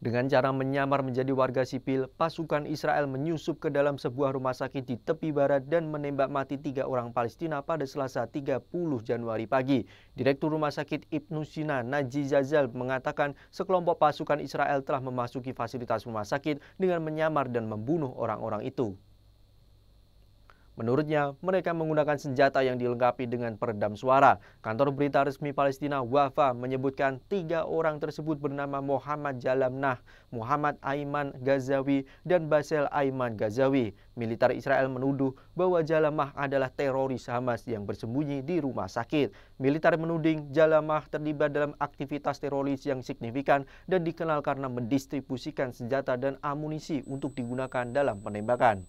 Dengan cara menyamar menjadi warga sipil, pasukan Israel menyusup ke dalam sebuah rumah sakit di tepi barat dan menembak mati tiga orang Palestina pada selasa 30 Januari pagi. Direktur Rumah Sakit Ibnu Sina Najib Zazal mengatakan sekelompok pasukan Israel telah memasuki fasilitas rumah sakit dengan menyamar dan membunuh orang-orang itu. Menurutnya, mereka menggunakan senjata yang dilengkapi dengan peredam suara. Kantor berita resmi Palestina Wafa menyebutkan tiga orang tersebut bernama Muhammad Jalamnah, Muhammad Aiman Ghazawi, dan Basel Aiman Ghazawi. Militer Israel menuduh bahwa Jalamah adalah teroris Hamas yang bersembunyi di rumah sakit. Militer menuding Jalamah terlibat dalam aktivitas teroris yang signifikan dan dikenal karena mendistribusikan senjata dan amunisi untuk digunakan dalam penembakan.